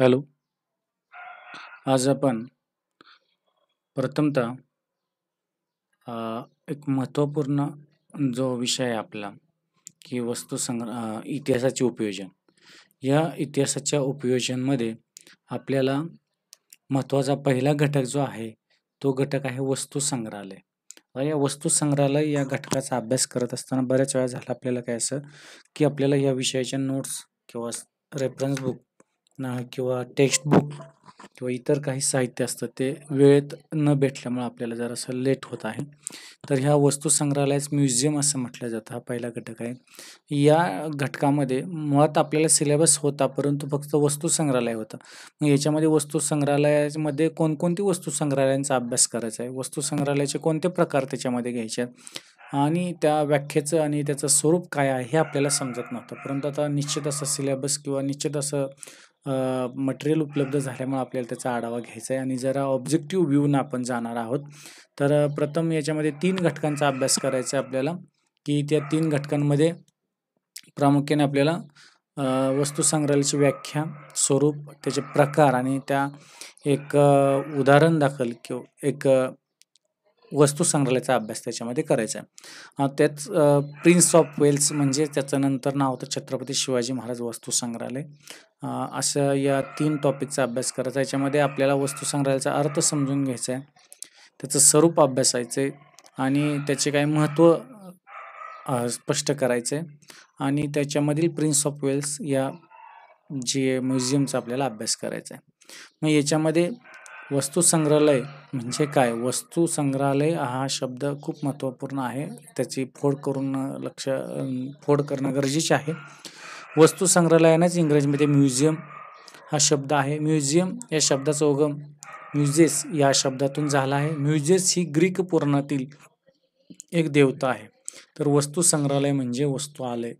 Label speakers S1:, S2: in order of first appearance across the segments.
S1: Hello आज आपण प्रथमतः एक महत्त्वपूर्ण जो विषय आहे आपला, की वस्तू संग्र इतिहासाचे उपयोजन. या इतिहासाच्या उपयोजनमध्ये आपल्याला महत्त्वाचा पहिला घटक जो आहे, तो घटक आहे वस्तुसंग्रहालय. आता या वस्तुसंग्रहालय या घटकाचा अभ्यास करत असताना बऱ्याच वेळा झाला आपल्याला काय असं, की आपल्याला या विषयाच्या नोट्स किंवा रेफरन्स बुक ना किंवा टेक्स्टबुक किंवा इतर काही साहित्य असतं ते वेळेत न भेटल्यामुळे आपल्याला जरासं लेट होत आहे तर ह्या वस्तू म्युझियम असं म्हटलं जातं हा पहिला घटक आहे या घटकामध्ये मुळात आपल्याला सिलेबस होता परंतु फक्त वस्तू संग्रहालय होतं मग याच्यामध्ये वस्तू संग्रहालयामध्ये कोणकोणती वस्तू संग्रहालयांचा अभ्यास करायचा आहे वस्तू संग्रहालयाचे कोणते प्रकार त्याच्यामध्ये घ्यायचे आहेत आणि त्या व्याख्येचं आणि त्याचं स्वरूप काय आहे हे आपल्याला समजत नव्हतं परंतु आता निश्चित असं सिलेबस किंवा निश्चित असं मटेरियल उपलब्ध झाल्यामुळे आपल्याला त्याचा आढावा घ्यायचा आहे आणि जरा ऑब्जेक्टिव्ह व्ह्यून आपण जाणार आहोत तर प्रथम याच्यामध्ये तीन घटकांचा अभ्यास करायचा आहे आपल्याला की त्या तीन घटकांमध्ये प्रामुख्याने आपल्याला वस्तू संग्रहालयाची व्याख्या स्वरूप त्याचे प्रकार आणि त्या एक उदाहरण दाखल किंवा एक वस्तू संग्रहालयाचा अभ्यास त्याच्यामध्ये करायचा आहे त्याच प्रिन्स ऑफ वेल्स म्हणजे त्याच्यानंतर नाव होतं छत्रपती शिवाजी महाराज वस्तू संग्रहालय असं या तीन टॉपिकचा अभ्यास करायचा याच्यामध्ये आपल्याला वस्तू संग्रहालयाचा अर्थ समजून घ्यायचा आहे त्याचं स्वरूप अभ्यासायचं आहे आणि त्याचे काही महत्त्व स्पष्ट करायचं आहे आणि त्याच्यामधील प्रिन्स ऑफ वेल्स या जे म्युझियमचा आपल्याला अभ्यास करायचा आहे मग याच्यामध्ये वस्तू संग्रहालय म्हणजे काय वस्तू संग्रहालय हा शब्द खूप महत्त्वपूर्ण आहे त्याची फोड करून लक्ष फोड करणं गरजेचे आहे वस्तू संग्रहालयानेच इंग्रजीमध्ये म्युझियम हा शब्द आहे म्युझियम या शब्दाचा उगम म्युझेस या शब्दातून झाला आहे म्युझियस ही ग्रीक पुराणातील एक देवता आहे तर वस्तू संग्रहालय म्हणजे वस्तू आलय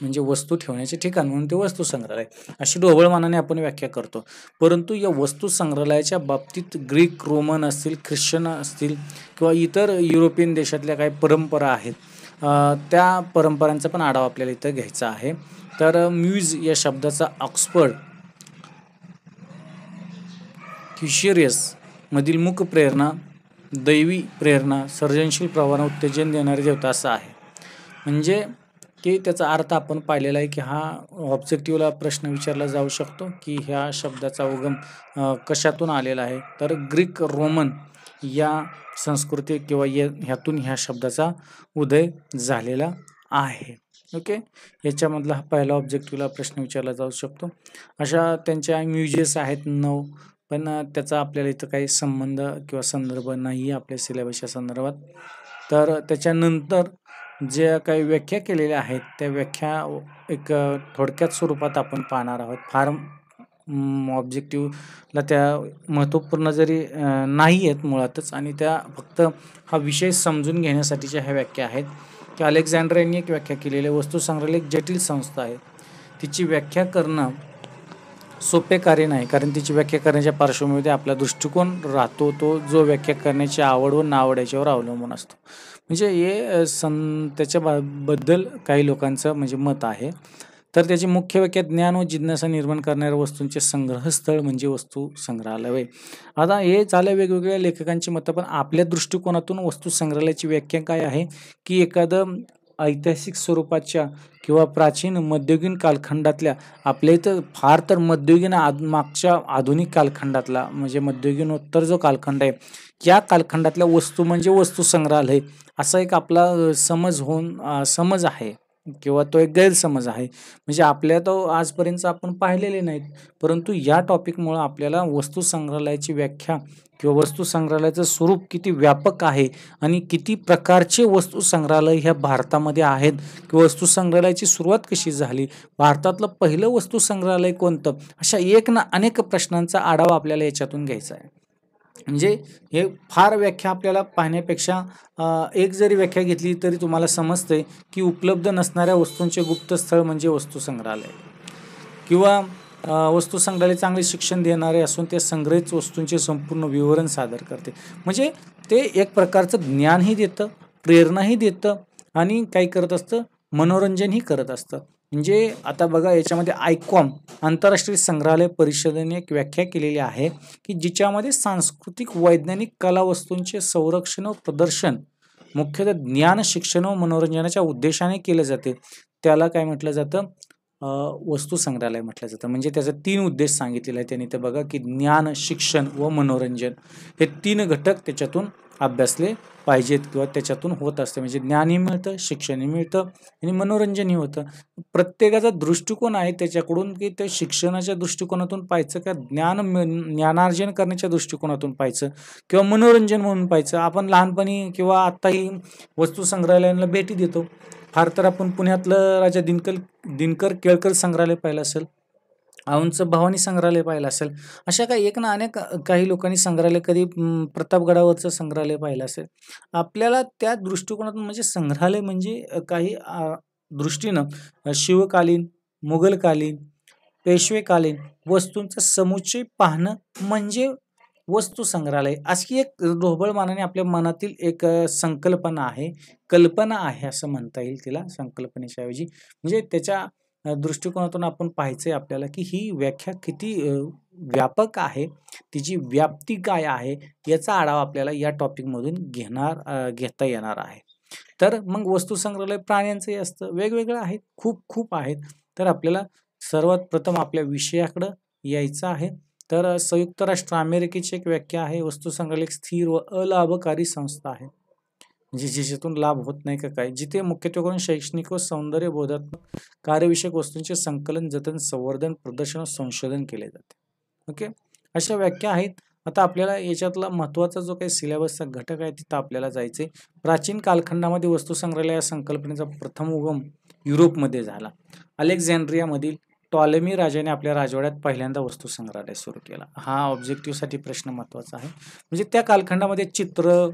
S1: म्हणजे वस्तू ठेवण्याचे ठिकाण म्हणून ते वस्तू संग्रहालय अशी ढोबळमानाने आपण व्याख्या करतो परंतु या वस्तू संग्रहालयाच्या बाबतीत ग्रीक रोमन असतील ख्रिश्चन असतील किंवा इतर युरोपियन देशातल्या काही परंपरा आहेत त्या परंपरांचा पण आढावा आपल्याला इथं घ्यायचा आहे तर म्यूज या शब्दाचा ऑक्सफर्ड हिशिरियस मधील मुख प्रेरणा दैवी प्रेरणा सर्जनशील प्रवाहांना उत्तेजन देणारे देवता असं आहे म्हणजे की त्याचा अर्थ आपण पाहिलेला आहे की हा ऑब्जेक्टिव्हला प्रश्न विचारला जाऊ शकतो की ह्या शब्दाचा उगम कशातून आलेला आहे तर ग्रीक रोमन या संस्कृती किंवा या ह्यातून ह्या शब्दाचा उदय झालेला आहे ओके याच्यामधला हा पहिला ऑब्जेक्टिव्हला प्रश्न विचारला जाऊ शकतो अशा त्यांच्या म्युजियस आहेत नऊ पण त्याचा आपल्याला इथं काही संबंध किंवा संदर्भ नाही आहे आपल्या सिलेबसच्या संदर्भात तर त्याच्यानंतर जे काही व्याख्या केलेल्या आहेत त्या व्याख्या एक थोडक्यात स्वरूपात आपण पाहणार आहोत फार ऑब्जेक्टिव्हला त्या महत्त्वपूर्ण जरी नाही आहेत मुळातच आणि त्या फक्त हा विषय समजून घेण्यासाठीच्या ह्या व्याख्या आहेत की यांनी एक व्याख्या केलेली वस्तू एक जटिल संस्था आहे तिची व्याख्या करणं सोपे कार्य नाही कारण तिची व्याख्या करण्याच्या पार्श्वभूमीमध्ये आपला दृष्टिकोन राहतो तो जो व्याख्या करण्याची आवड व नावड याच्यावर अवलंबून असतो म्हणजे हे सं त्याच्या बद्दल काही लोकांचं म्हणजे मत आहे तर त्याची मुख्य व्याख्या ज्ञान व जिज्ञासा निर्माण करणाऱ्या वस्तूंचे संग्रहस्थळ म्हणजे वस्तू संग्रहालय आता हे झालं वेगवेगळ्या लेखकांची मतं पण आपल्या दृष्टिकोनातून वस्तू संग्रहालयाची व्याख्या काय आहे की एखादं ऐतिहासिक स्वरूपाच्या किंवा प्राचीन मध्ययुगीन कालखंडातल्या आपल्या इथं फार तर मध्ययुगीन आद मागच्या आधुनिक कालखंडातला म्हणजे मध्ययुगीन उत्तर जो कालखंड आहे या कालखंडातल्या वस्तू म्हणजे वस्तू संग्रहालय असा एक आपला समज होऊन समज आहे किंवा तो एक गैरसमज आहे म्हणजे आपल्या तो आजपर्यंत आपण पाहिलेले नाहीत परंतु या टॉपिकमुळं आपल्याला वस्तू संग्रहालयाची व्याख्या किंवा वस्तू संग्रहालयाचं स्वरूप किती व्यापक आहे आणि किती प्रकारचे वस्तू संग्रहालय ह्या भारतामध्ये आहेत किंवा वस्तू संग्रहालयाची सुरुवात कशी झाली भारतातलं पहिलं वस्तू संग्रहालय कोणतं अशा एक ना अनेक प्रश्नांचा आढावा आपल्याला याच्यातून घ्यायचा आहे म्हणजे हे फार व्याख्या आपल्याला पाहण्यापेक्षा एक जरी व्याख्या घेतली तरी तुम्हाला समजते की उपलब्ध नसणाऱ्या वस्तूंचे गुप्त स्थळ म्हणजे वस्तुसंग्रहालय किंवा वस्तू संग्रहालय चांगले शिक्षण देणारे असून ते संग्रहित वस्तूंचे संपूर्ण विवरण सादर करते म्हणजे ते एक प्रकारचं ज्ञानही देतं प्रेरणाही देतं आणि काय करत असतं मनोरंजनही करत असतं म्हणजे आता बघा याच्यामध्ये आयकॉम आंतरराष्ट्रीय संग्रहालय परिषदेने एक व्याख्या केलेली आहे की जिच्यामध्ये सांस्कृतिक वैज्ञानिक कलावस्तूंचे संरक्षण व प्रदर्शन मुख्यतः ज्ञान शिक्षण व मनोरंजनाच्या उद्देशाने केले जाते त्याला काय म्हटलं जातं वस्तू संग्रहालय म्हटलं जातं म्हणजे त्याचा तीन उद्देश सांगितलेला आहे त्यांनी ते बघा की ज्ञान शिक्षण व मनोरंजन हे तीन घटक त्याच्यातून अभ्यासले पाहिजेत किंवा त्याच्यातून होत असते म्हणजे ज्ञानही मिळतं शिक्षणही मिळतं आणि मनोरंजनही होतं प्रत्येकाचा दृष्टिकोन आहे त्याच्याकडून की ते शिक्षणाच्या दृष्टिकोनातून पाहायचं का ज्ञान ज्ञानार्जन करण्याच्या दृष्टिकोनातून पाहायचं किंवा मनोरंजन म्हणून पाहायचं आपण लहानपणी किंवा आत्ताही वस्तू संग्रहालयांना भेटी देतो फार तर आपण पुण्यातलं राजा दिनकर दिनकर केळकर संग्रहालय पाहिलं असेल औंच भवानी संग्रहालय पाहिलं असेल अशा काही एक ना अनेक काही लोकांनी संग्रहालय कधी प्रतापगडावरचं संग्रहालय पाहिलं असेल आपल्याला त्या दृष्टिकोनातून म्हणजे संग्रहालय म्हणजे काही दृष्टीनं शिवकालीन मुघलकालीन पेशवेकालीन वस्तूंचं समुच्चय पाहणं म्हणजे वस्तू संग्रहालय अशी एक ढोबळ मानाने आपल्या मनातील एक संकल्पना आहे कल्पना आहे असं म्हणता येईल तिला संकल्पनेच्या म्हणजे त्याच्या दृष्टिकोनातून आपण पाहायचं आहे आपल्याला की ही व्याख्या किती व्यापक आहे तिची व्याप्ती काय आहे याचा आढावा आपल्याला या टॉपिकमधून घेणार घेता येणार आहे तर मग वस्तुसंग्रहालय प्राण्यांचंही असतं वेगवेगळं आहेत खूप खूप आहेत तर आपल्याला सर्वात प्रथम आपल्या विषयाकडं यायचं आहे तर संयुक्त राष्ट्र अमेरिकेची एक व्याख्या आहे वस्तुसंग्रहालय एक स्थिर व अलाभकारी संस्था आहे म्हणजे जिच्यातून लाभ होत नाही का काय जिथे मुख्यत्वे करून शैक्षणिक व सौंदर्य बोधात्मक कार्यविषयक वस्तूंचे संकलन जतन संवर्धन प्रदर्शन संशोधन केले जाते ओके अशा व्याख्या आहेत आता आपल्याला याच्यातला महत्त्वाचा जो काही सिलेबसचा घटक आहे तिथं आपल्याला जायचं आहे प्राचीन कालखंडामध्ये वस्तू संग्रहालय या संकल्पनेचा प्रथम उगम युरोपमध्ये झाला अलेक्झांड्रियामधील टॉलेमी राजाने आपल्या राजवाड्यात पहिल्यांदा वस्तू संग्रहालय सुरू केला हा ऑब्जेक्टिव्हसाठी प्रश्न महत्त्वाचा आहे म्हणजे त्या कालखंडामध्ये चित्र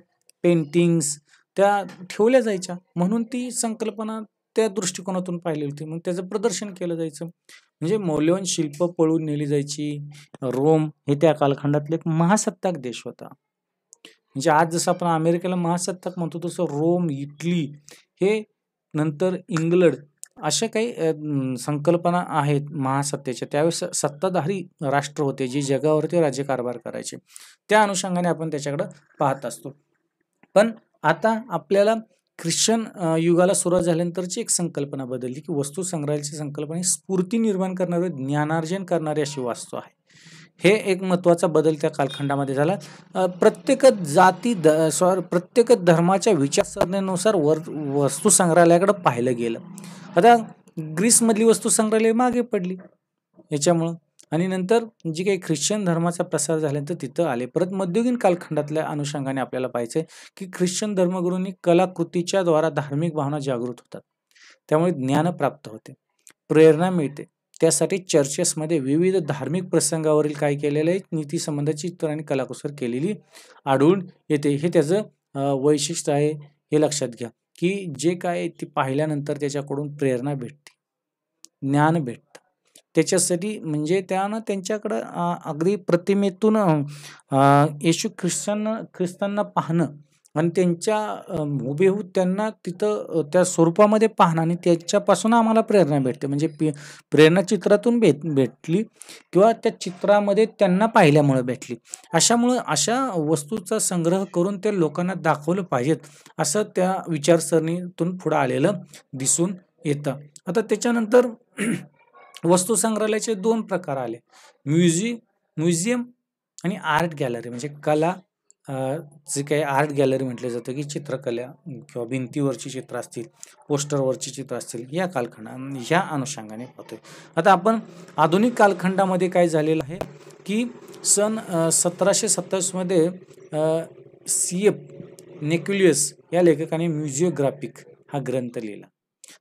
S1: पेंटिंग्स त्या ठेवल्या जायच्या म्हणून ती संकल्पना त्या दृष्टिकोनातून पाहिली होती मग त्याचं प्रदर्शन केलं जायचं म्हणजे मौल्यवान शिल्प पळून नेली जायची रोम हे त्या कालखंडातले एक महासत्ताक देश होता म्हणजे आज जसं आपण अमेरिकेला महासत्ताक म्हणतो तसं रोम इटली हे नंतर इंग्लंड अशा काही संकल्पना आहेत महासत्तेच्या त्यावेळेस सत्ताधारी राष्ट्र होते जे जगावरती राज्यकारभार करायचे त्या अनुषंगाने आपण त्याच्याकडं पाहत असतो पण आता आपल्याला ख्रिश्चन युगाला सुरुवात झाल्यानंतरची एक संकल्पना बदलली की वस्तू संग्रहालयाची संकल्पना ही स्फूर्ती निर्माण करणारे ज्ञानार्जन करणारी अशी वास्तू आहे हे एक महत्त्वाचा बदल त्या कालखंडामध्ये झाला प्रत्येक जाती द सॉरी प्रत्येक धर्माच्या विचारसरणेनुसार वर वस्तू संग्रहालयाकडं पाहिलं गेलं आता ग्रीसमधली वस्तू संग्रहालय मागे पडली याच्यामुळं आणि नंतर जे काही ख्रिश्चन धर्माचा प्रसार झाल्यानंतर तिथं आले परत मध्ययुगीन कालखंडातल्या अनुषंगाने आपल्याला पाहिजे की ख्रिश्चन धर्मगुरूंनी कलाकृतीच्या द्वारा धार्मिक भावना जागृत होतात त्यामुळे ज्ञान प्राप्त होते प्रेरणा मिळते त्यासाठी चर्चेसमध्ये विविध धार्मिक प्रसंगावरील काय केलेलं आहे नीतीसंबंधाची संबंधाची चित्र आणि कलाकुसर केलेली आढळून येते हे त्याचं वैशिष्ट्य आहे हे लक्षात घ्या की जे काय ती पाहिल्यानंतर त्याच्याकडून प्रेरणा भेटते ज्ञान भेटते त्याच्यासाठी म्हणजे त्यानं त्यांच्याकडं अगदी प्रतिमेतून येशू ख्रिस्तांना ख्रिस्तांना पाहणं आणि त्यांच्या हुबेहूब त्यांना तिथं त्या स्वरूपामध्ये पाहणं आणि त्याच्यापासून आम्हाला प्रेरणा भेटते म्हणजे पे प्रेरणा चित्रातून भेट भेटली किंवा त्या चित्रामध्ये त्यांना पाहिल्यामुळे भेटली अशामुळं अशा वस्तूचा संग्रह करून ते लोकांना दाखवलं पाहिजेत असं त्या विचारसरणीतून पुढं आलेलं दिसून येतं आता त्याच्यानंतर वस्तू संग्रहालयाचे दोन प्रकार आले म्युझियम म्युझियम आणि आर्ट गॅलरी म्हणजे कला जे काही आर्ट गॅलरी म्हटले जातं की चित्रकला किंवा भिंतीवरची चित्र असतील पोस्टरवरची चित्र असतील या कालखंडा ह्या अनुषंगाने पाहतोय आता आपण आधुनिक कालखंडामध्ये काय झालेलं आहे की सन सतराशे सत्तावीसमध्ये सी एफ नेक्युलियस या लेखकाने म्युझिओग्राफिक हा ग्रंथ लिहिला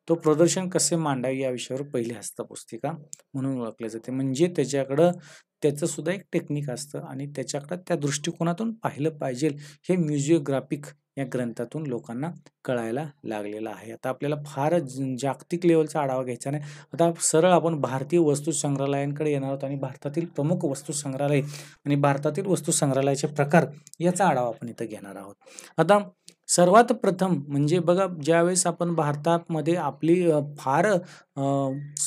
S1: तो प्रदर्शन कसे मांडावे या विषयावर पहिली हस्तपुस्तिका म्हणून ओळखले जाते म्हणजे त्याच्याकडं त्याचं सुद्धा एक टेक्निक असतं आणि त्याच्याकडं त्या दृष्टिकोनातून पाहिलं पाहिजे हे म्युझिओग्राफिक या ग्रंथातून लोकांना कळायला लागलेलं आहे आता आपल्याला फार जागतिक लेवलचा आढावा घ्यायचा नाही आता सरळ आपण भारतीय वस्तू संग्रहालयांकडे येणार आहोत आणि भारतातील प्रमुख वस्तू संग्रहालय आणि भारतातील वस्तू संग्रहालयाचे प्रकार याचा आढावा आपण इथं घेणार आहोत आता सर्वात प्रथम म्हणजे बघा ज्यावेळेस आपण भारतामध्ये आपली फार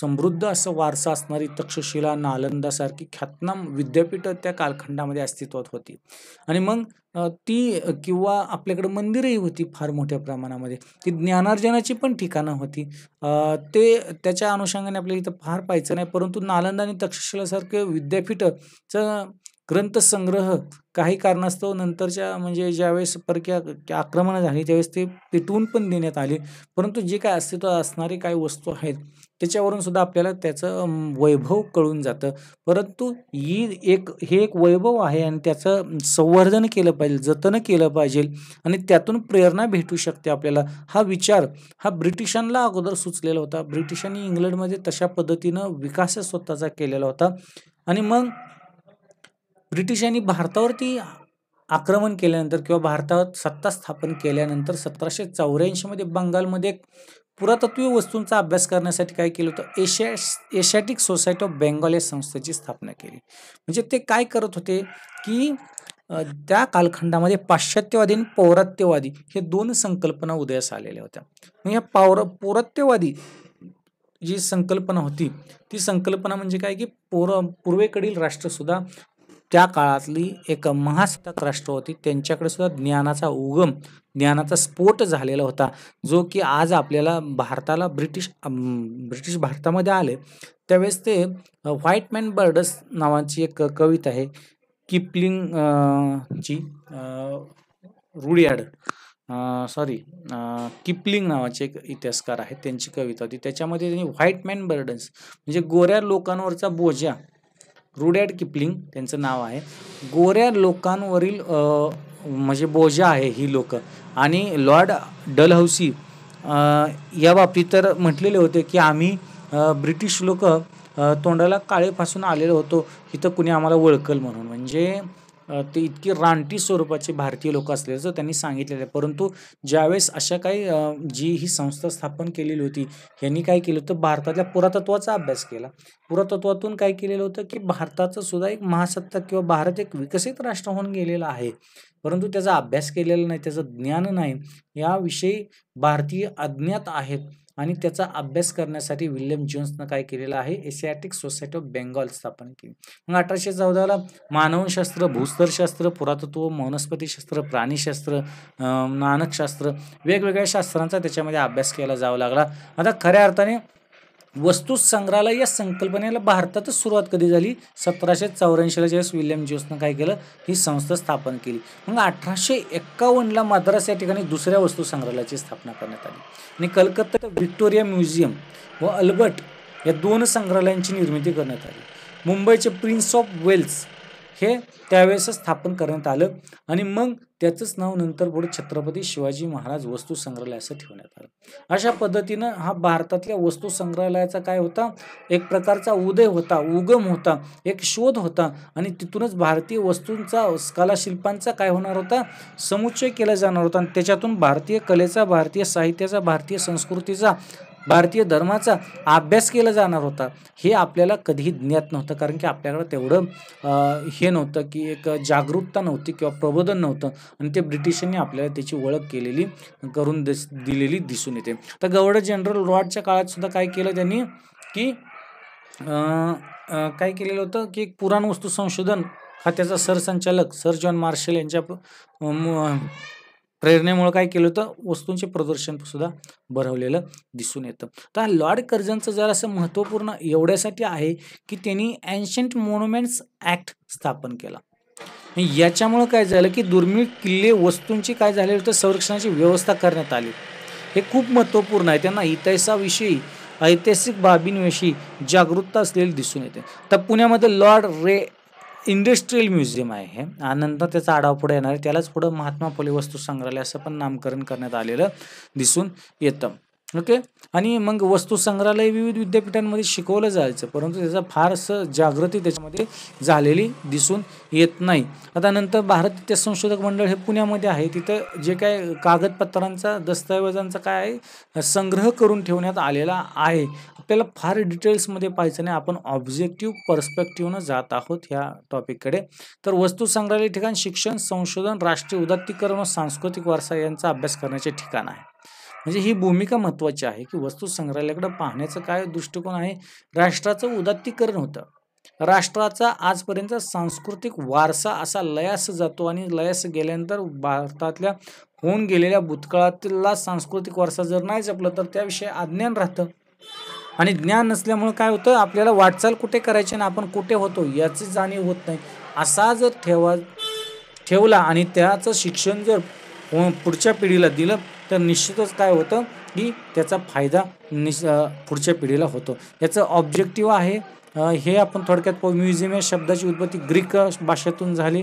S1: समृद्ध असं वारसा असणारी तक्षशिला नालंदासारखी ख्यातनाम विद्यापीठं त्या कालखंडामध्ये अस्तित्वात होती आणि मग ती किंवा आपल्याकडे मंदिरही होती फार मोठ्या प्रमाणामध्ये ती ज्ञानार्जनाची पण ठिकाणं होती ते त्याच्या अनुषंगाने आपल्याला इथं फार पाहायचं नाही परंतु नालंदा आणि तक्षशिलासारखे विद्यापीठचं ग्रंथसंग्रह काही कारणास्तव नंतरच्या म्हणजे ज्यावेळेस परक्या आक्रमणं झाली त्यावेळेस ते पेटवून पण देण्यात आले परंतु जे काय अस्तित्व असणारे काय वस्तू आहेत त्याच्यावरून सुद्धा आपल्याला त्याचं वैभव कळून जातं परंतु ही एक हे एक वैभव आहे आणि त्याचं संवर्धन केलं पाहिजे जतन केलं पाहिजे आणि त्यातून प्रेरणा भेटू शकते आपल्याला हा विचार हा ब्रिटिशांना अगोदर सुचलेला होता ब्रिटिशांनी इंग्लंडमध्ये तशा पद्धतीनं विकास स्वतःचा केलेला होता आणि मग ब्रिटिशांनी भारतावरती आक्रमण केल्यानंतर किंवा भारतात सत्ता स्थापन केल्यानंतर सतराशे चौऱ्याऐंशीमध्ये बंगालमध्ये एक पुरातत्वीय वस्तूंचा अभ्यास करण्यासाठी काय केलं होतं Asia Asiatic Society of Bengal या संस्थेची स्थापना केली म्हणजे ते काय करत होते की त्या कालखंडामध्ये पाश्चात्यवादी आणि पौरात्यवादी हे दोन संकल्पना उदयास आलेल्या होत्या मग या पौर पौरात्यवादी जी संकल्पना होती ती संकल्पना म्हणजे काय की पूर पूर्वेकडील राष्ट्रसुद्धा त्या काळातली एक महासत्ताक राष्ट्र होती त्यांच्याकडे सुद्धा ज्ञानाचा उगम ज्ञानाचा स्फोट झालेला होता जो की आज आपल्याला भारताला ब्रिटिश ब्रिटिश भारतामध्ये आले त्यावेळेस ते व्हाईट मॅन बर्डस नावाची एक कविता आहे किपलिंग ची रुडियाड सॉरी किपलिंग नावाचे एक इतिहासकार आहेत त्यांची कविता होती त्याच्यामध्ये त्यांनी व्हाईट मॅन बर्डन्स म्हणजे गोऱ्या लोकांवरचा बोजा रुडॅड किपलिंग त्यांचं नाव आहे गोऱ्या लोकांवरील म्हणजे बोजा आहे ही लोक आणि लॉर्ड डलहौसी या बाबतीत तर म्हटलेले होते की आम्ही ब्रिटिश लोक तोंडाला काळेपासून आलेलो होतो इथं कुणी आम्हाला ओळखल म्हणून म्हणजे ते इतकी रानटी स्वरूपाचे भारतीय लोक असल्याचं त्यांनी सांगितलेलं आहे परंतु ज्यावेळेस अशा काही जी ही संस्था स्थापन केलेली होती यांनी काय केलं होतं भारतातल्या पुरातत्वाचा अभ्यास केला पुरातत्वातून काय केलेलं होतं की भारताचं सुद्धा एक महासत्ता किंवा भारत एक विकसित राष्ट्र होऊन गेलेलं आहे परंतु त्याचा अभ्यास केलेला नाही त्याचं ज्ञान नाही याविषयी भारतीय अज्ञात आहेत आणि त्याचा अभ्यास करण्यासाठी विल्यम जोन्सनं काय केलेलं आहे एशियाटिक सोसायटी ऑफ बेंगॉल स्थापन केली मग अठराशे चौदाला मानवशास्त्र भूस्तरशास्त्र पुरातत्व वनस्पतीशास्त्र प्राणीशास्त्र नानकशास्त्र वेगवेगळ्या शास्त्रांचा त्याच्यामध्ये अभ्यास केला जावा लागला आता खऱ्या अर्थाने वस्तू संग्रहालय या संकल्पनेला भारतातच सुरुवात कधी झाली सतराशे चौऱ्याऐंशीला ज्यावेळेस विल्यम जोसनं काय केलं ही संस्था स्थापन केली मग अठराशे एक्कावन्नला मद्रास या ठिकाणी दुसऱ्या वस्तू संग्रहालयाची स्थापना करण्यात आली आणि कलकत्ता व्हिक्टोरिया म्युझियम व अल्बर्ट या दोन संग्रहालयांची निर्मिती करण्यात आली मुंबईचे प्रिन्स ऑफ वेल्स हे त्यावेळेस स्थापन करण्यात आलं आणि मग त्याचंच नाव नंतर पुढे छत्रपती शिवाजी महाराज वस्तू संग्रहालय असं ठेवण्यात आलं अशा पद्धतीनं हा भारतातल्या वस्तू संग्रहालयाचा काय होता एक प्रकारचा उदय होता उगम होता एक शोध होता आणि तिथूनच भारतीय वस्तूंचा कलाशिल्पांचा काय होणार होता समुच्चय केला जाणार होता आणि त्याच्यातून भारतीय कलेचा भारतीय साहित्याचा भारतीय संस्कृतीचा भारतीय धर्माचा अभ्यास केला जाणार होता हे आपल्याला कधीही ज्ञात नव्हतं कारण की आपल्याकडं तेवढं हे नव्हतं की एक जागरूकता नव्हती किंवा प्रबोधन नव्हतं आणि ते ब्रिटिशांनी आपल्याला त्याची ओळख केलेली करून दिस दिलेली दिसून येते तर गवडा जनरल रॉडच्या काळात सुद्धा काय केलं त्यांनी की काय केलेलं होतं की एक पुराण वस्तू संशोधन खात्याचा सरसंचालक सर जॉन मार्शल यांच्या प्रेरणेमुळे काय केलं होतं वस्तूंचे प्रदर्शन सुद्धा भरवलेलं दिसून येतं तर लॉर्ड कर्जनचं जर असं महत्त्वपूर्ण एवढ्यासाठी आहे की त्यांनी अँशंट मोन्युमेंट्स ॲक्ट स्थापन केला याच्यामुळं काय झालं की दुर्मिळ किल्ले वस्तूंची काय झाले तर संरक्षणाची व्यवस्था करण्यात आली हे खूप महत्त्वपूर्ण आहे त्यांना इतिहासाविषयी ऐतिहासिक बाबींविषयी जागरूकता असलेली दिसून येते तर पुण्यामध्ये लॉर्ड रे इंडस्ट्रीयल म्युझियम आहे हे आनंद त्याचा आढावा पुढे येणार आहे त्यालाच पुढं महात्मा फुले वस्तू संग्रहालय असं पण नामकरण करण्यात आलेलं दिसून येतं ओके आणि मग वस्तू संग्रहालय विविध विद्यापीठांमध्ये शिकवलं जायचं परंतु त्याचा फारसं जागृती त्याच्यामध्ये झालेली दिसून येत नाही आता नंतर भारतीय संशोधक मंडळ हे पुण्यामध्ये आहे तिथं जे काय कागदपत्रांचा दस्तऐवजांचा काय आहे संग्रह करून ठेवण्यात आलेला आहे आपल्याला फार डिटेल्समध्ये पाहिजे नाही आपण ऑब्जेक्टिव्ह पर्स्पेक्टिव्हनं जात आहोत ह्या टॉपिककडे तर वस्तू संग्रहालय ठिकाण शिक्षण संशोधन राष्ट्रीय उदात्तीकरण व सांस्कृतिक वारसा यांचा अभ्यास करण्याचे ठिकाण आहे म्हणजे ही भूमिका महत्वाची आहे की वस्तू संग्रहालयाकडे पाहण्याचं काय दृष्टिकोन आहे राष्ट्राचं उदात्तीकरण होतं राष्ट्राचा आजपर्यंत सांस्कृतिक वारसा असा लयास जातो आणि लयास गेल्यानंतर भारतातल्या होऊन गेलेल्या भूतकाळातला सांस्कृतिक वारसा जर नाही जपला तर त्याविषयी अज्ञान राहतं आणि ज्ञान नसल्यामुळे काय होतं आपल्याला वाटचाल कुठे करायची आणि आपण कुठे होतो याची जाणीव होत नाही असा जर ठेवा ठेवला आणि त्याचं शिक्षण जर पुढच्या पिढीला दिलं तर निश्चितच काय होतं की त्याचा फायदा निश पुढच्या पिढीला होतो याचं ऑब्जेक्टिव्ह आहे हे आपण थोडक्यात म्युझियम या शब्दाची उत्पत्ती ग्रीक भाषेतून झाली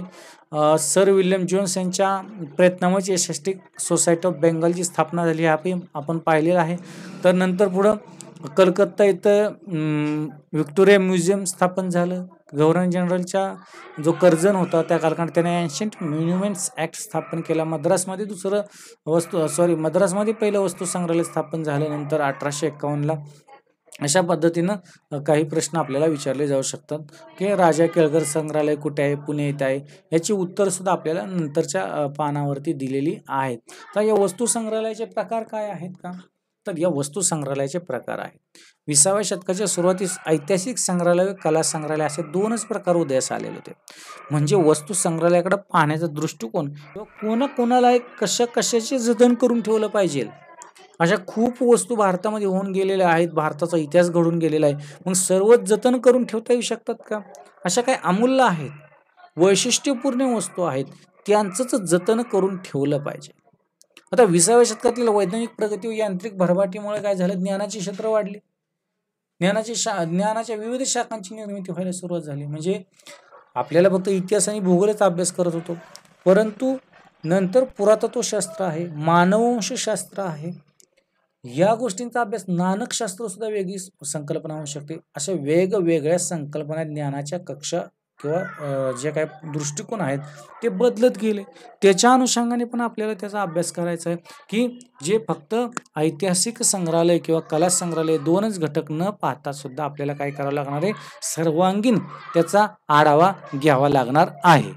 S1: सर विल्यम जोन्स यांच्या प्रयत्नामुळेच यशस्टिक सोसायटी ऑफ बेंगालची स्थापना झाली हा आपण पाहिलेलं आहे तर नंतर पुढं कलकत्ता इथं व्हिक्टोरिया म्युझियम स्थापन झालं गव्हर्नर जनरलच्या जो कर्जन होता त्या कालखंड त्याने अँशंट म्युन्युमेंट्स ॲक्ट स्थापन केला मद्रासमध्ये दुसरं वस्तू सॉरी मद्रासमध्ये पहिलं वस्तू संग्रहालय स्थापन झाल्यानंतर अठराशे एक्कावन्नला अशा पद्धतीनं काही प्रश्न आपल्याला विचारले जाऊ शकतात की राजा केळकर संग्रहालय कुठे आहे पुणे येत आहे याची सुद्धा आपल्याला नंतरच्या पानावरती दिलेली आहेत तर या वस्तू संग्रहालयाचे प्रकार काय आहेत का तर या वस्तू संग्रहालयाचे प्रकार आहेत विसाव्या शतकाच्या सुरुवातीस ऐतिहासिक संग्रहालय कला संग्रहालय असे दोनच प्रकार उदयास आलेले होते म्हणजे वस्तू संग्रहालयाकडे पाहण्याचा दृष्टिकोन किंवा कोणाकोणाला एक कशा कशाचे जतन करून ठेवलं पाहिजे अशा खूप वस्तू भारतामध्ये होऊन गेलेल्या आहेत भारताचा इतिहास घडून गेलेला आहे मग सर्वच जतन करून ठेवता येऊ शकतात का अशा काही अमूल्य आहेत वैशिष्ट्यपूर्ण वस्तू आहेत त्यांचंच जतन करून ठेवलं पाहिजे आता विसाव्या शतकातील वैज्ञानिक प्रगती व यांत्रिक भरभाटीमुळे काय झालं ज्ञानाची क्षेत्र वाढली ज्ञानाची शा ज्ञानाच्या विविध शाखांची निर्मिती व्हायला सुरुवात झाली म्हणजे आपल्याला फक्त इतिहास आणि भूगोलच अभ्यास करत होतो परंतु नंतर पुरातत्वशास्त्र आहे मानववंशशास्त्र आहे या गोष्टींचा अभ्यास नानकशास्त्रसुद्धा वेगळी संकल्पना होऊ शकते अशा वेगवेगळ्या संकल्पना ज्ञानाच्या कक्षा किंवा जे काय दृष्टिकोन आहेत ते बदलत गेले त्याच्या अनुषंगाने पण आपल्याला त्याचा अभ्यास करायचा आहे की जे फक्त ऐतिहासिक संग्रहालय किंवा कला संग्रहालय दोनच घटक न पाहता सुद्धा आपल्याला काय करावं लागणार आहे सर्वांगीण त्याचा आढावा घ्यावा लागणार आहे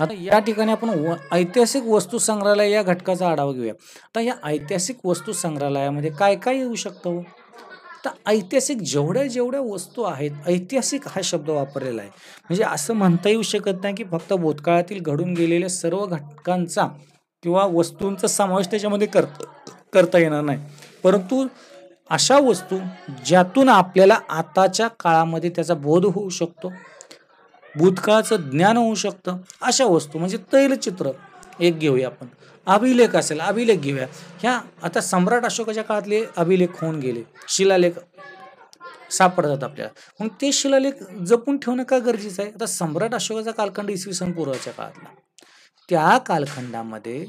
S1: आता या ठिकाणी आपण ऐतिहासिक वस्तू संग्रहालय या घटकाचा आढावा घेऊया आता या ऐतिहासिक वस्तू संग्रहालयामध्ये काय काय येऊ शकतो हो? तर ऐतिहासिक जेवढ्या जेवढ्या वस्तू आहेत ऐतिहासिक हा शब्द वापरलेला आहे म्हणजे असं म्हणता येऊ शकत नाही की फक्त भूतकाळातील घडून गेलेल्या सर्व घटकांचा किंवा वस्तूंचा समावेश त्याच्यामध्ये करता करता येणार नाही परंतु अशा वस्तू ज्यातून आपल्याला आताच्या काळामध्ये त्याचा बोध होऊ शकतो भूतकाळाचं ज्ञान होऊ शकतं अशा वस्तू म्हणजे तैलचित्र एक घेऊया आपण अभिलेख असेल अभिलेख घेऊया ह्या आता सम्राट अशोकाच्या काळातले अभिलेख होऊन गेले शिलालेख सापडतात आपल्याला मग ते शिलालेख जपून ठेवणं का गरजेचं आहे आता सम्राट अशोकाचा कालखंड इसवी सन पूर्वाच्या काळातला त्या कालखंडामध्ये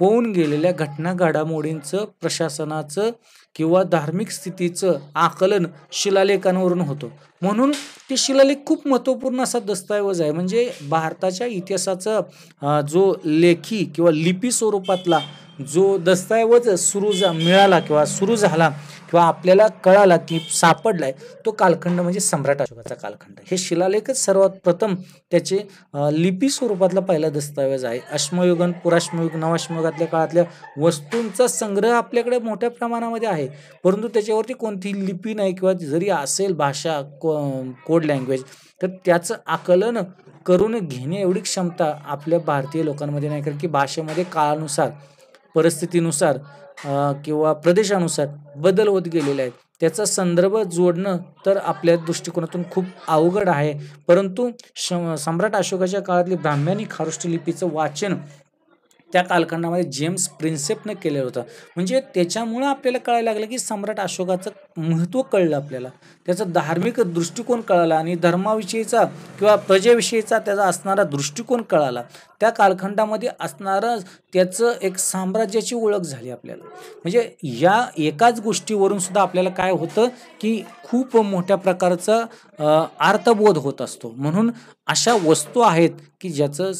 S1: होऊन गेलेल्या घटना घडामोडींचं प्रशासनाचं किंवा धार्मिक स्थितीचं आकलन शिलालेखांवरून होतं म्हणून ते शिलालेख खूप महत्त्वपूर्ण असा दस्तऐवज आहे म्हणजे भारताच्या इतिहासाचा जो लेखी किंवा लिपी स्वरूपातला जो दस्तऐवज सुरू मिळाला किंवा सुरू झाला किंवा आपल्याला कळाला की सापडला तो कालखंड म्हणजे सम्राट अशोकाचा कालखंड हे शिलालेखच सर्वात प्रथम त्याचे लिपी स्वरूपातला पहिला दस्तऐवज आहे अश्मयुगन पुराश्मयुग नवाश्मयुगातल्या काळातल्या वस्तूंचा संग्रह आपल्याकडे मोठ्या प्रमाणामध्ये आहे परंतु त्याच्यावरती कोणती लिपी नाही किंवा जरी असेल भाषा को कोड लँग्वेज तर त्याचं आकलन करून घेणे एवढी क्षमता आपल्या भारतीय लोकांमध्ये नाही कारण की भाषेमध्ये काळानुसार परिस्थितीनुसार किंवा प्रदेशानुसार बदल होत गेलेले आहेत त्याचा संदर्भ जोडणं तर आपल्या दृष्टिकोनातून खूप अवघड आहे परंतु श सम्राट अशोकाच्या काळातली ब्राह्म्यानी खारुष्ट लिपीचं वाचन त्या कालखंडामध्ये जेम्स प्रिन्सेपनं केलेलं होतं म्हणजे त्याच्यामुळं आपल्याला कळायला लागलं की सम्राट अशोकाचं महत्त्व कळलं आपल्याला त्याचा धार्मिक दृष्टिकोन कळाला आणि धर्माविषयीचा किंवा प्रजेविषयीचा त्याचा असणारा दृष्टिकोन कळाला त्या कालखंडामध्ये असणारं त्याचं एक साम्राज्याची ओळख झाली आपल्याला म्हणजे या एकाच गोष्टीवरून सुद्धा आपल्याला काय होतं की खूप मोठ्या प्रकारचा अर्थबोध होत असतो म्हणून अशा वस्तू आहेत की ज्याचं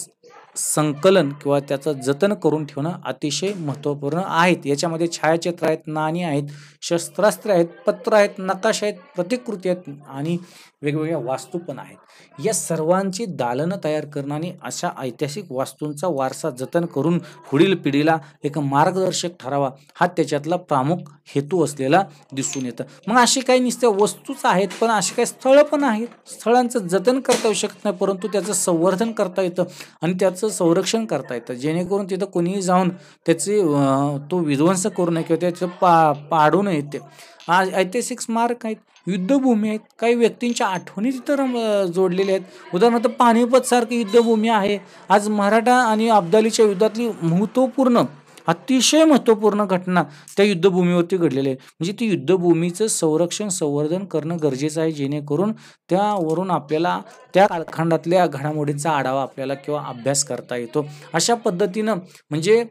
S1: संकलन किंवा त्याचं जतन करून ठेवणं अतिशय महत्त्वपूर्ण आहेत याच्यामध्ये छायाचित्र आहेत नाणी आहेत शस्त्रास्त्र आहेत पत्र आहेत नकाशा आहेत प्रतिकृती आहेत आणि वेगवेगळ्या वास्तू पण आहेत या सर्वांची दालनं तयार करणं आणि अशा ऐतिहासिक वास्तूंचा वारसा जतन करून पुढील पिढीला एक मार्गदर्शक ठरावा हा त्याच्यातला प्रामुख हेतू असलेला दिसून येतं मग अशी काही निस्त्या वस्तूच आहेत पण अशी काही स्थळं पण आहेत स्थळांचं जतन करता येऊ शकत नाही परंतु त्याचं संवर्धन करता येतं आणि त्याचं त्याचं संरक्षण करता येतं जेणेकरून तिथं कोणीही जाऊन त्याचे तो विध्वंस करू नये किंवा त्याचं पा पाडू नये ते आज ऐतिहासिक स्मारक आहेत युद्धभूमी आहेत काही व्यक्तींच्या आठवणी तिथं जोडलेल्या आहेत उदाहरणार्थ सारखी युद्धभूमी आहे आज मराठा आणि अब्दालीच्या युद्धातली महत्त्वपूर्ण अतिशय महत्त्वपूर्ण घटना त्या युद्धभूमीवरती घडलेल्या आहे म्हणजे ती युद्धभूमीचं संरक्षण संवर्धन करणं गरजेचं आहे जेणेकरून त्यावरून आपल्याला त्या कालखंडातल्या घडामोडींचा आढावा आपल्याला किंवा अभ्यास करता येतो अशा पद्धतीनं म्हणजे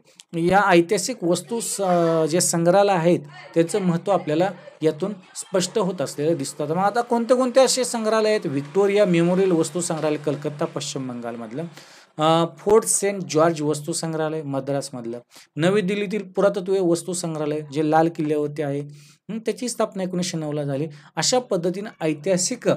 S1: या ऐतिहासिक वस्तू जे संग्रहालय आहेत त्याचं महत्त्व आपल्याला यातून स्पष्ट होत असलेलं दिसतात मग आता कोणते कोणते असे संग्रहालय आहेत व्हिक्टोरिया मेमोरियल वस्तू संग्रहालय कलकत्ता पश्चिम बंगालमधलं फोर्ट सेंट जॉर्ज वस्तू संग्रहालय मद्रासमधलं नवी दिल्लीतील पुरातत्वीय वस्तू संग्रहालय जे लाल किल्ल्यावरती आहे त्याची स्थापना एकोणीसशे नऊला झाली अशा पद्धतीने ऐतिहासिक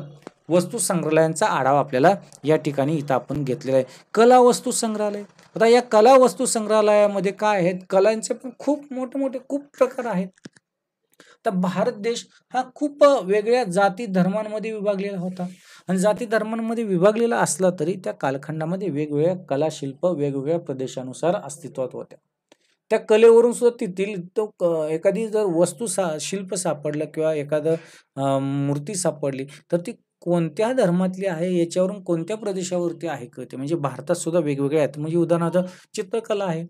S1: वस्तू संग्रहालयांचा आढावा आपल्याला या ठिकाणी इथं आपण घेतलेला आहे कला वस्तू संग्रहालय आता या कला वस्तू संग्रहालयामध्ये काय आहेत कलांचे पण खूप मोठे मोठे खूप प्रकार आहेत तर भारत देश हा खूप वेगळ्या जाती धर्मांमध्ये विभागलेला होता आणि जाती धर्मांमध्ये विभागलेला असला तरी त्या कालखंडामध्ये वेगवेगळ्या कलाशिल्प वेगवेगळ्या प्रदेशानुसार अस्तित्वात होत्या त्या कलेवरून सुद्धा तेथील तो एखादी जर वस्तू सा शिल्प सापडलं किंवा एखादं मूर्ती सापडली तर ती कोणत्या धर्मातली आहे याच्यावरून कोणत्या प्रदेशावरती आहे कळते म्हणजे भारतात सुद्धा वेगवेगळ्या आहेत म्हणजे उदाहरणार्थ चित्रकला आहे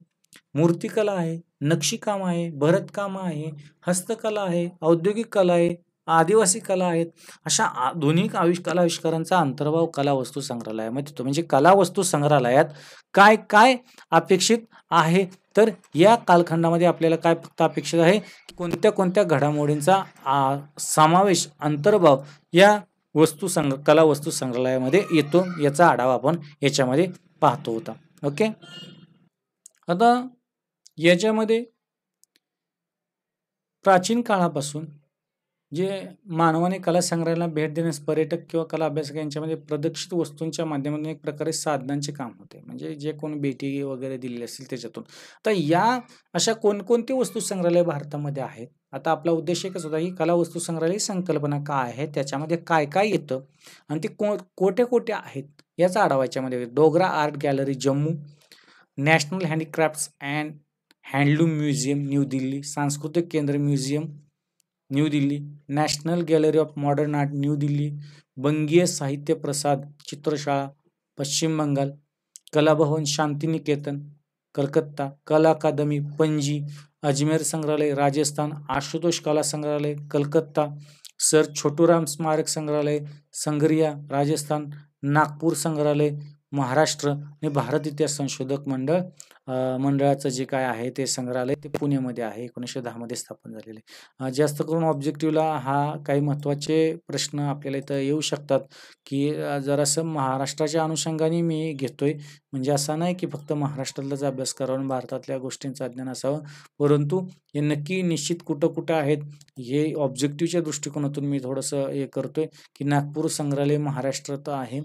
S1: मूर्तिकला आहे नक्षीकाम आहे भरतकाम आहे हस्तकला आहे औद्योगिक कला आहे आदिवासी कला आहेत अशा आधुनिक आविष कला आविष्कारांचा अंतर्भाव कला वस्तू संग्रहालयामध्ये येतो म्हणजे कला वस्तू संग्रहालयात काय काय अपेक्षित आहे तर या कालखंडामध्ये आपल्याला काय फक्त अपेक्षित आहे कोणत्या कोणत्या घडामोडींचा समावेश अंतर्भाव या वस्तू संग्र कला वस्तू संग्रहालयामध्ये येतो याचा आढावा आपण याच्यामध्ये पाहतो होता ओके आता याच्यामध्ये प्राचीन काळापासून जे मानवाने कला संग्रहालयाला भेट देण्यास पर्यटक किंवा कला अभ्यासक यांच्यामध्ये प्रदर्शित वस्तूंच्या माध्यमातून एक प्रकारे साधनांचे काम होते म्हणजे जे कोण भेटी वगैरे दिलेले असतील त्याच्यातून तर या अशा कोणकोणती वस्तू संग्रहालय भारतामध्ये आहेत आता आपला उद्देश एकच होता की कला वस्तू संग्रहालय संकल्पना काय आहे त्याच्यामध्ये काय काय येतं आणि ते कोठे कोठे आहेत याचा आढावा याच्यामध्ये Dogra art gallery Jammu national handicrafts and handloom museum new Delhi सांस्कृतिक केंद्र museum new Delhi national gallery of modern art new Delhi Bangiya Sahitya Prasad चित्रशाळा पश्चिम बंगाल कलाभवन शांतिनिकेतन कलकत्ता कला अकादमी पणजी अजमेर संग्रहालय राजस्थान आशुतोष कला संग्रहालय कलकत्ता सर छोटूराम स्मारक संग्रहालय संगरिया राजस्थान नागपूर संग्रहालय महाराष्ट्र आणि भारत इतिहास संशोधक मंडळ मंडळाचं जे काय आहे ते संग्रहालय ते पुण्यामध्ये आहे एकोणीसशे दहामध्ये स्थापन झालेले जास्त करून ऑब्जेक्टिव्हला हा काही महत्त्वाचे प्रश्न आपल्याला इथं येऊ शकतात की जरासं महाराष्ट्राच्या अनुषंगाने मी घेतोय म्हणजे असा नाही की फक्त महाराष्ट्रातलाच अभ्यास करावा भारतातल्या गोष्टींचं अज्ञान असावं परंतु हे नक्की निश्चित कुठं कुठं आहेत हे ऑब्जेक्टिव्हच्या दृष्टिकोनातून मी थोडंसं हे करतोय की नागपूर संग्रहालय महाराष्ट्रात आहे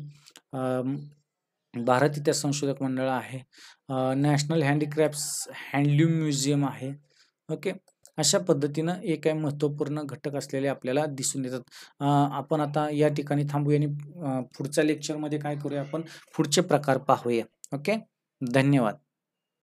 S1: भारत इतिहास संशोधक मंडळ आहे नॅशनल हँडीक्राफ्ट्स हँडलूम म्युझियम आहे ओके अशा पद्धतीनं एक आहे महत्त्वपूर्ण घटक असलेले आपल्याला दिसून येतात आपण आता या ठिकाणी थांबूया आणि पुढच्या लेक्चरमध्ये काय करूया आपण पुढचे प्रकार पाहूया ओके धन्यवाद